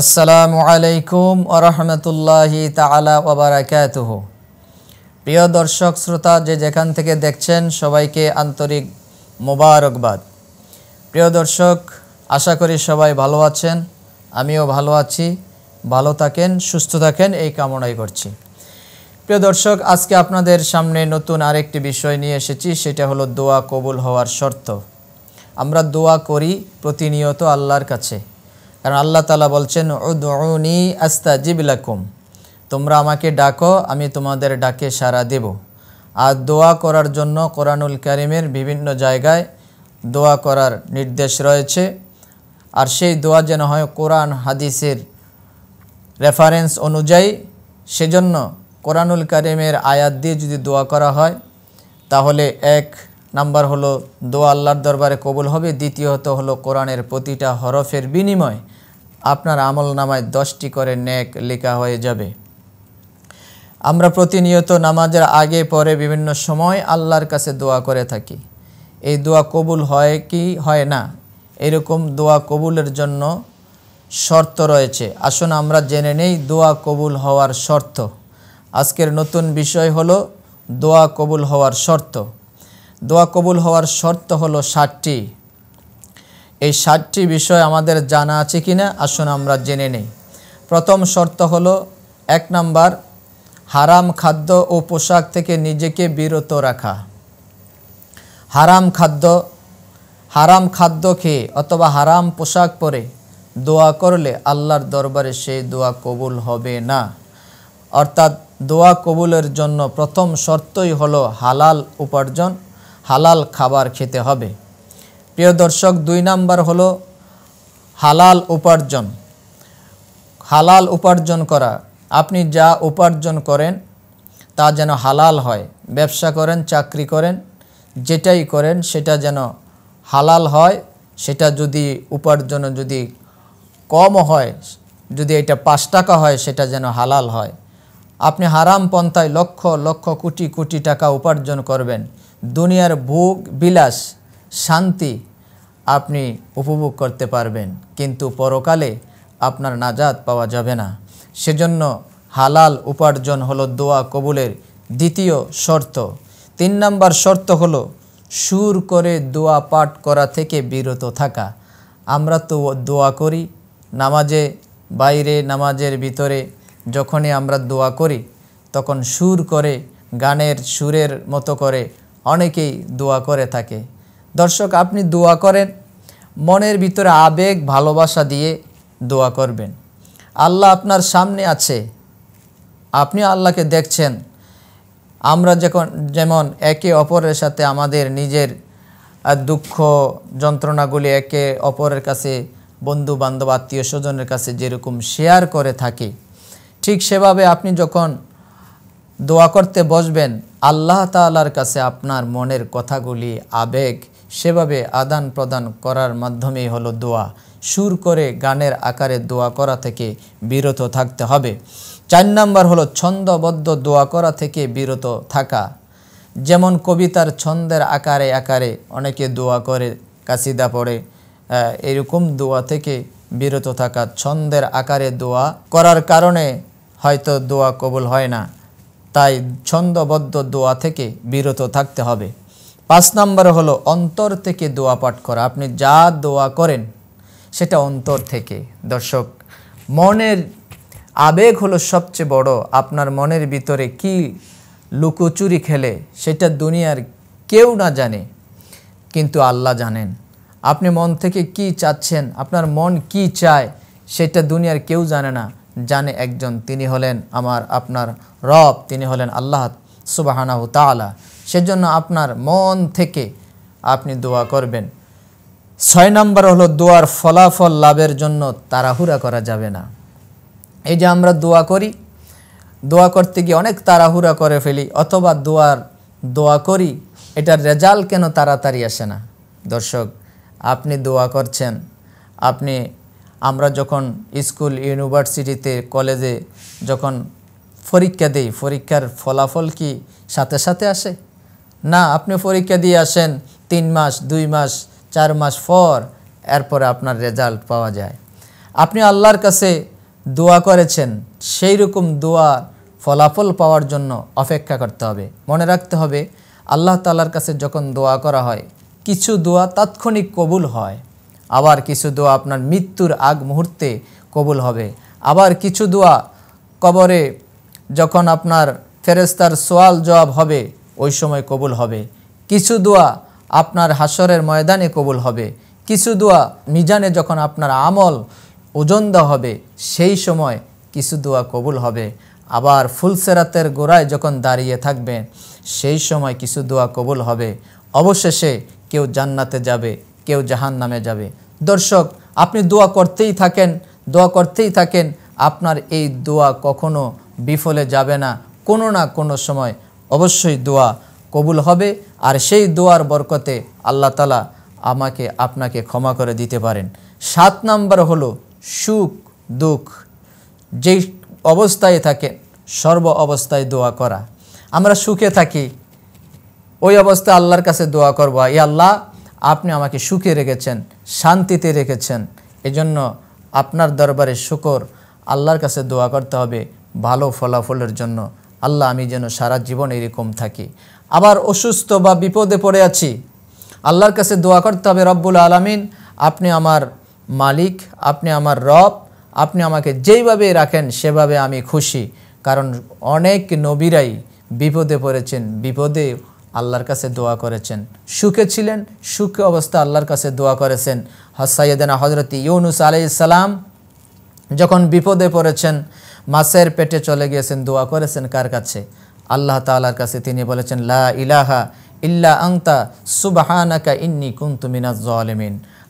আসসালামু আলাইকুম আরহামতুল্লাহি তালা ওবরাকাতহ প্রিয় দর্শক শ্রোতা যে যেখান থেকে দেখছেন সবাইকে আন্তরিক মোবারকবাদ প্রিয় দর্শক আশা করি সবাই ভালো আছেন আমিও ভালো আছি ভালো থাকেন সুস্থ থাকেন এই কামনাই করছি প্রিয় দর্শক আজকে আপনাদের সামনে নতুন আরেকটি বিষয় নিয়ে এসেছি সেটা হলো দোয়া কবুল হওয়ার শর্ত আমরা দোয়া করি প্রতিনিয়ত আল্লাহর কাছে কারণ আল্লাহ তালা বলছেন উদি আস্তা জিবিলাকুম তোমরা আমাকে ডাকো আমি তোমাদের ডাকে সাড়া দেব আর দোয়া করার জন্য কোরআনুল করিমের বিভিন্ন জায়গায় দোয়া করার নির্দেশ রয়েছে আর সেই দোয়া যেন হয় কোরআন হাদিসের রেফারেন্স অনুযায়ী সেজন্য কোরআনুল করিমের আয়াত দিয়ে যদি দোয়া করা হয় তাহলে এক নাম্বার হলো দোয়া আল্লাহর দরবারে কবুল হবে দ্বিতীয়ত হলো কোরআনের প্রতিটা হরফের বিনিময় আপনার আমল নামায় দশটি করে নেক লেখা হয়ে যাবে আমরা প্রতিনিয়ত নামাজের আগে পরে বিভিন্ন সময় আল্লাহর কাছে দোয়া করে থাকি এই দোয়া কবুল হয় কি হয় না এরকম দোয়া কবুলের জন্য শর্ত রয়েছে আসুন আমরা জেনে নেই দোয়া কবুল হওয়ার শর্ত আজকের নতুন বিষয় হলো দোয়া কবুল হওয়ার শর্ত দোয়া কবুল হওয়ার শর্ত হলো ষাটটি এই ষাটটি বিষয় আমাদের জানা আছে কি না আসুন আমরা জেনে নেই প্রথম শর্ত হলো এক নাম্বার হারাম খাদ্য ও পোশাক থেকে নিজেকে বিরত রাখা হারাম খাদ্য হারাম খাদ্য খেয়ে অথবা হারাম পোশাক পরে দোয়া করলে আল্লাহর দরবারে সেই দোয়া কবুল হবে না অর্থাৎ দোয়া কবুলের জন্য প্রথম শর্তই হলো হালাল উপার্জন হালাল খাবার খেতে হবে প্রিয় দর্শক দুই নাম্বার হলো হালাল উপার্জন হালাল উপার্জন করা আপনি যা উপার্জন করেন তা যেন হালাল হয় ব্যবসা করেন চাকরি করেন যেটাই করেন সেটা যেন হালাল হয় সেটা যদি উপার্জন যদি কম হয় যদি এটা পাঁচ টাকা হয় সেটা যেন হালাল হয় আপনি হারাম পন্থায় লক্ষ লক্ষ কোটি কোটি টাকা উপার্জন করবেন দুনিয়ার ভোগ বিলাস শান্তি আপনি উপভোগ করতে পারবেন কিন্তু পরকালে আপনার নাজাত পাওয়া যাবে না সেজন্য হালাল উপার্জন হলো দোয়া কবুলের দ্বিতীয় শর্ত তিন নম্বর শর্ত হলো সুর করে দোয়া পাঠ করা থেকে বিরত থাকা আমরা তো দোয়া করি নামাজে বাইরে নামাজের ভিতরে যখনই আমরা দোয়া করি তখন সুর করে গানের সুরের মতো করে অনেকেই দোয়া করে থাকে দর্শক আপনি দোয়া করেন মনের ভিতরে আবেগ ভালোবাসা দিয়ে দোয়া করবেন আল্লাহ আপনার সামনে আছে আপনি আল্লাহকে দেখছেন আমরা যখন যেমন একে অপরের সাথে আমাদের নিজের দুঃখ যন্ত্রণাগুলি একে অপরের কাছে বন্ধু বান্ধব আত্মীয় স্বজনের কাছে যেরকম শেয়ার করে থাকে ঠিক সেভাবে আপনি যখন দোয়া করতে বসবেন আল্লাহ তালার কাছে আপনার মনের কথাগুলি আবেগ সেভাবে আদান প্রদান করার মাধ্যমেই হলো দোয়া সুর করে গানের আকারে দোয়া করা থেকে বিরত থাকতে হবে চার নাম্বার হলো ছন্দবদ্ধ দোয়া করা থেকে বিরত থাকা যেমন কবিতার ছন্দের আকারে আকারে অনেকে দোয়া করে কাসিদা পড়ে এরকম দোয়া থেকে বিরত থাকা ছন্দের আকারে দোয়া করার কারণে হয়তো দোয়া কবুল হয় না তাই ছন্দবদ্ধ দোয়া থেকে বিরত থাকতে হবে পাঁচ নাম্বার হলো অন্তর থেকে দোয়া পাঠ করা আপনি যা দোয়া করেন সেটা অন্তর থেকে দর্শক মনের আবেগ হলো সবচেয়ে বড় আপনার মনের ভিতরে কি লুকোচুরি খেলে সেটা দুনিয়ার কেউ না জানে কিন্তু আল্লাহ জানেন আপনি মন থেকে কি চাচ্ছেন আপনার মন কি চায় সেটা দুনিয়ার কেউ জানে না জানে একজন তিনি হলেন আমার আপনার রব তিনি হলেন আল্লাহ সুবাহানাহু তালা সেজন্য আপনার মন থেকে আপনি দোয়া করবেন ছয় নম্বর হলো দোয়ার ফলাফল লাভের জন্য তাড়াহুড়া করা যাবে না এই যে আমরা দোয়া করি দোয়া করতে গিয়ে অনেক তাড়াহুড়া করে ফেলি অথবা দোয়ার দোয়া করি এটার রেজাল্ট কেন তাড়াতাড়ি আসে না দর্শক আপনি দোয়া করছেন আপনি আমরা যখন স্কুল ইউনিভার্সিটিতে কলেজে যখন পরীক্ষা দিই পরীক্ষার ফলাফল কি সাথে সাথে আসে না আপনি পরীক্ষা দিয়ে আসেন তিন মাস দুই মাস চার মাস পর এরপরে আপনার রেজাল্ট পাওয়া যায় আপনি আল্লাহর কাছে দোয়া করেছেন সেই রকম দোয়া ফলাফল পাওয়ার জন্য অপেক্ষা করতে হবে মনে রাখতে হবে আল্লাহ তালার কাছে যখন দোয়া করা হয় কিছু দোয়া তাৎক্ষণিক কবুল হয় আবার কিছু দোয়া আপনার মৃত্যুর আগ মুহূর্তে কবুল হবে আবার কিছু দোয়া কবরে যখন আপনার ফেরেস্তার সোয়াল জবাব হবে ওই সময় কবুল হবে কিছু দোয়া আপনার হাসরের ময়দানে কবুল হবে কিছু দোয়া মিজানে যখন আপনার আমল ওজন হবে সেই সময় কিছু দোয়া কবুল হবে আবার ফুলসেরাতের গোড়ায় যখন দাঁড়িয়ে থাকবেন সেই সময় কিছু দোয়া কবুল হবে অবশেষে কেউ জান্নাতে যাবে কেউ জাহান নামে যাবে দর্শক আপনি দোয়া করতেই থাকেন দোয়া করতেই থাকেন আপনার এই দোয়া কখনো বিফলে যাবে না কোনো না কোনো সময় অবশ্যই দোয়া কবুল হবে আর সেই দোয়ার বরকতে আল্লাহ তালা আমাকে আপনাকে ক্ষমা করে দিতে পারেন সাত নাম্বার হলো সুখ দুঃখ যেই অবস্থায় থাকে সর্ব অবস্থায় দোয়া করা আমরা সুখে থাকি ওই অবস্থায় আল্লাহর কাছে দোয়া করবো ইয়া আল্লাহ আপনি আমাকে সুখে রেখেছেন শান্তিতে রেখেছেন এজন্য আপনার দরবারে শুকর আল্লাহর কাছে দোয়া করতে হবে ভালো ফলাফলের জন্য আল্লাহ আমি যেন সারা জীবন এরকম থাকি আবার অসুস্থ বা বিপদে পড়ে আছি আল্লাহর কাছে দোয়া করতে হবে রব্বুল আলমিন আপনি আমার মালিক আপনি আমার রব আপনি আমাকে যেইভাবে রাখেন সেভাবে আমি খুশি কারণ অনেক নবীরাই বিপদে পড়েছেন বিপদে আল্লাহর কাছে দোয়া করেছেন সুখে ছিলেন সুখে অবস্থা আল্লাহর কাছে দোয়া করেছেন হসাইয়েদানা হজরত ইউনুস আলাইসালাম যখন বিপদে পড়েছেন মাসের পেটে চলে গিয়েছেন দোয়া করেছেন কার কাছে আল্লাহ তাল্লার কাছে তিনি বলেছেন লা ইলাহা ইল্লা আংতা সুবাহানাকা ইন্নি কুন্তু মিনাজ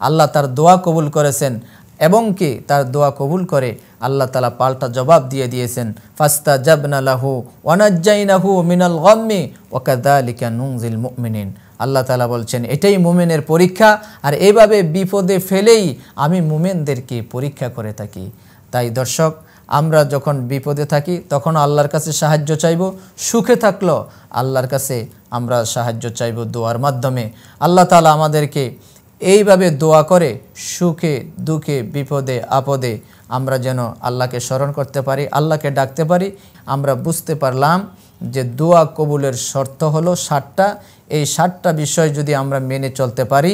আল্লাহ তার দোয়া কবুল করেছেন এবং কে তার দোয়া কবুল করে আল্লাহ তালা পাল্টা জবাব দিয়ে দিয়েছেন ফাস্তা জাবনা লাহু ওয়ানাজ্জাইনাহু মিনাল গম্মি ওয়াকাদালিকা নুংজিল মুমিনিন আল্লাহ তালা বলছেন এটাই মুমেনের পরীক্ষা আর এভাবে বিপদে ফেলেই আমি মুমেনদেরকে পরীক্ষা করে থাকি তাই দর্শক আমরা যখন বিপদে থাকি তখন আল্লাহর কাছে সাহায্য চাইব সুখে থাকলো আল্লাহর কাছে আমরা সাহায্য চাইব দোয়ার মাধ্যমে আল্লাহ তালা আমাদেরকে এইভাবে দোয়া করে সুখে দুঃখে বিপদে আপদে আমরা যেন আল্লাহকে স্মরণ করতে পারি আল্লাহকে ডাকতে পারি আমরা বুঝতে পারলাম যে দোয়া কবুলের শর্ত হলো ষাটটা এই ষাটটা বিষয় যদি আমরা মেনে চলতে পারি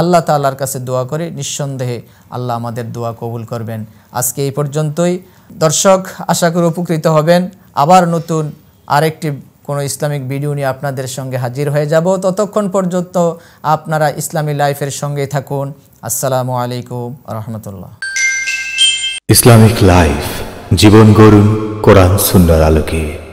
আল্লাহ তাল্লার কাছে দোয়া করে নিঃসন্দেহে আল্লাহ আমাদের দোয়া কবুল করবেন আজকে এই পর্যন্তই দর্শক আশা করি উপকৃত হবেন আবার নতুন আরেকটি কোনো ইসলামিক ভিডিও নিয়ে আপনাদের সঙ্গে হাজির হয়ে যাব ততক্ষণ পর্যন্ত আপনারা ইসলামী লাইফের সঙ্গেই থাকুন আসসালামু আলাইকুম রহমতুল্লাহ ইসলামিক লাইফ জীবন গড়ুন কোরআন সুন্দর আলোকে